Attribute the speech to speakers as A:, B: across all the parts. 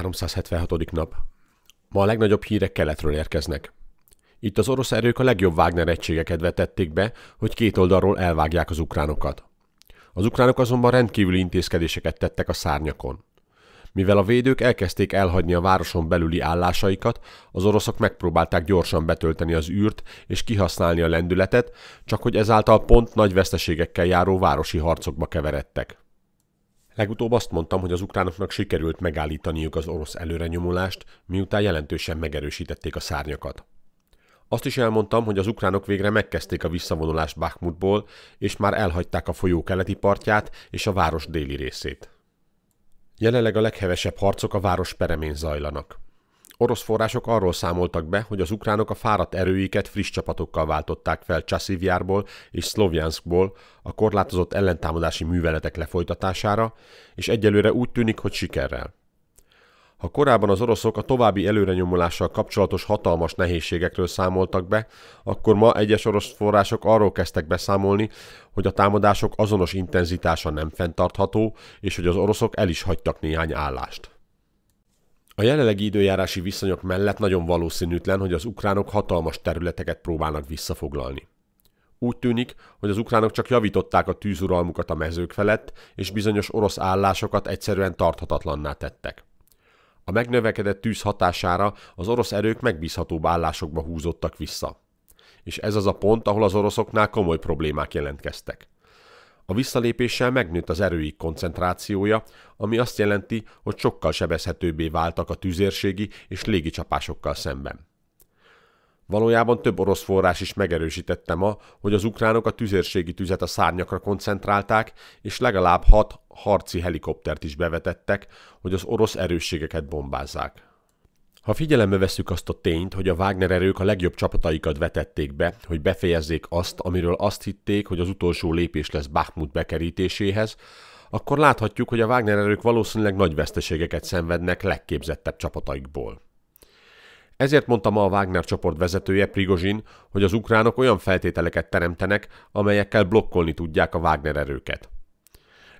A: 376. nap. Ma a legnagyobb hírek keletről érkeznek. Itt az orosz erők a legjobb Wagner egységeket vetették be, hogy két oldalról elvágják az ukránokat. Az ukránok azonban rendkívüli intézkedéseket tettek a szárnyakon. Mivel a védők elkezdték elhagyni a városon belüli állásaikat, az oroszok megpróbálták gyorsan betölteni az űrt és kihasználni a lendületet, csak hogy ezáltal pont nagy veszteségekkel járó városi harcokba keveredtek. Legutóbb azt mondtam, hogy az ukránoknak sikerült megállítaniuk az orosz előrenyomulást, miután jelentősen megerősítették a szárnyakat. Azt is elmondtam, hogy az ukránok végre megkezdték a visszavonulást Bakhmutból, és már elhagyták a folyó keleti partját és a város déli részét. Jelenleg a leghevesebb harcok a város peremén zajlanak. Orosz források arról számoltak be, hogy az ukránok a fáradt erőiket friss csapatokkal váltották fel Csaszivjárból és Szlovjanskból a korlátozott ellentámadási műveletek lefolytatására, és egyelőre úgy tűnik, hogy sikerrel. Ha korábban az oroszok a további előrenyomulással kapcsolatos hatalmas nehézségekről számoltak be, akkor ma egyes orosz források arról kezdtek beszámolni, hogy a támadások azonos intenzitása nem fenntartható, és hogy az oroszok el is hagytak néhány állást. A jelenlegi időjárási viszonyok mellett nagyon valószínűtlen, hogy az ukránok hatalmas területeket próbálnak visszafoglalni. Úgy tűnik, hogy az ukránok csak javították a tűzuralmukat a mezők felett, és bizonyos orosz állásokat egyszerűen tarthatatlanná tettek. A megnövekedett tűz hatására az orosz erők megbízhatóbb állásokba húzódtak vissza. És ez az a pont, ahol az oroszoknál komoly problémák jelentkeztek. A visszalépéssel megnőtt az erői koncentrációja, ami azt jelenti, hogy sokkal sebezhetőbbé váltak a tűzérségi és légicsapásokkal szemben. Valójában több orosz forrás is megerősítette ma, hogy az ukránok a tüzérségi tüzet a szárnyakra koncentrálták, és legalább hat harci helikoptert is bevetettek, hogy az orosz erősségeket bombázzák. Ha figyelembe vesszük azt a tényt, hogy a Wagner erők a legjobb csapataikat vetették be, hogy befejezzék azt, amiről azt hitték, hogy az utolsó lépés lesz Bakhmut bekerítéséhez, akkor láthatjuk, hogy a Wagner erők valószínűleg nagy veszteségeket szenvednek legképzettebb csapataikból. Ezért mondta ma a Wagner csoport vezetője Prigozsin, hogy az ukránok olyan feltételeket teremtenek, amelyekkel blokkolni tudják a Wagner erőket.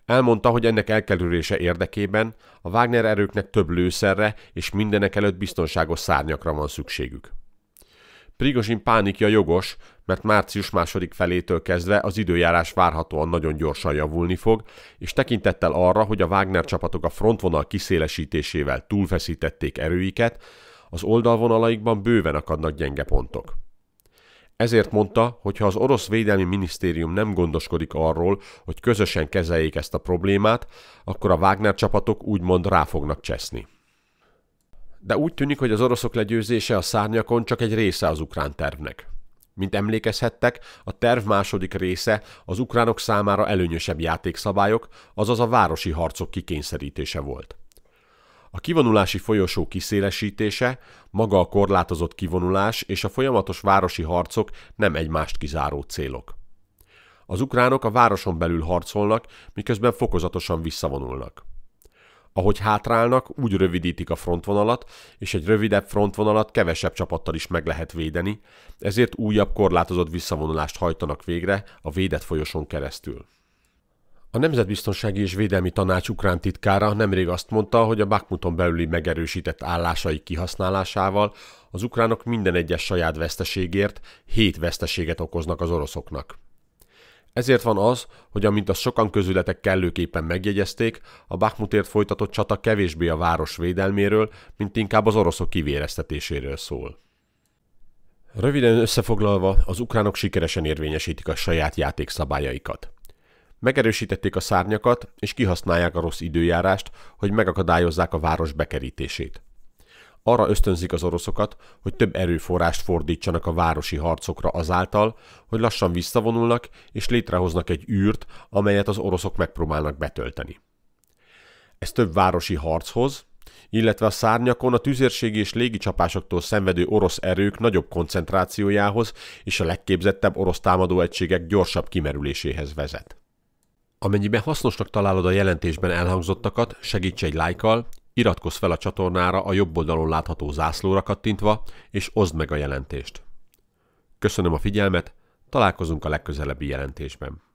A: Elmondta, hogy ennek elkerülése érdekében a Wagner erőknek több lőszerre és mindenek előtt biztonságos szárnyakra van szükségük. Prigozsin pánikja jogos, mert március második felétől kezdve az időjárás várhatóan nagyon gyorsan javulni fog, és tekintettel arra, hogy a Wagner csapatok a frontvonal kiszélesítésével túlfeszítették erőiket, az oldalvonalaikban bőven akadnak gyenge pontok. Ezért mondta, hogy ha az orosz védelmi minisztérium nem gondoskodik arról, hogy közösen kezeljék ezt a problémát, akkor a Wagner csapatok úgymond rá fognak cseszni. De úgy tűnik, hogy az oroszok legyőzése a szárnyakon csak egy része az ukrán tervnek. Mint emlékezhettek, a terv második része az ukránok számára előnyösebb játékszabályok, azaz a városi harcok kikényszerítése volt. A kivonulási folyosó kiszélesítése, maga a korlátozott kivonulás és a folyamatos városi harcok nem egymást kizáró célok. Az ukránok a városon belül harcolnak, miközben fokozatosan visszavonulnak. Ahogy hátrálnak, úgy rövidítik a frontvonalat, és egy rövidebb frontvonalat kevesebb csapattal is meg lehet védeni, ezért újabb korlátozott visszavonulást hajtanak végre a védett folyosón keresztül. A Nemzetbiztonsági és Védelmi Tanács ukrán titkára nemrég azt mondta, hogy a Bakmuton belüli megerősített állásai kihasználásával az ukránok minden egyes saját veszteségért hét veszteséget okoznak az oroszoknak. Ezért van az, hogy amint a sokan közületek kellőképpen megjegyezték, a Bakmutért folytatott csata kevésbé a város védelméről, mint inkább az oroszok kivéreztetéséről szól. Röviden összefoglalva, az ukránok sikeresen érvényesítik a saját játékszabályaikat. Megerősítették a szárnyakat, és kihasználják a rossz időjárást, hogy megakadályozzák a város bekerítését. Arra ösztönzik az oroszokat, hogy több erőforrást fordítsanak a városi harcokra azáltal, hogy lassan visszavonulnak és létrehoznak egy űrt, amelyet az oroszok megpróbálnak betölteni. Ez több városi harchoz, illetve a szárnyakon a tüzérségi és csapásoktól szenvedő orosz erők nagyobb koncentrációjához és a legképzettebb orosz támadóegységek gyorsabb kimerüléséhez vezet. Amennyiben hasznosnak találod a jelentésben elhangzottakat, segíts egy lájkkal, iratkozz fel a csatornára a jobb oldalon látható zászlóra kattintva, és oszd meg a jelentést. Köszönöm a figyelmet, találkozunk a legközelebbi jelentésben.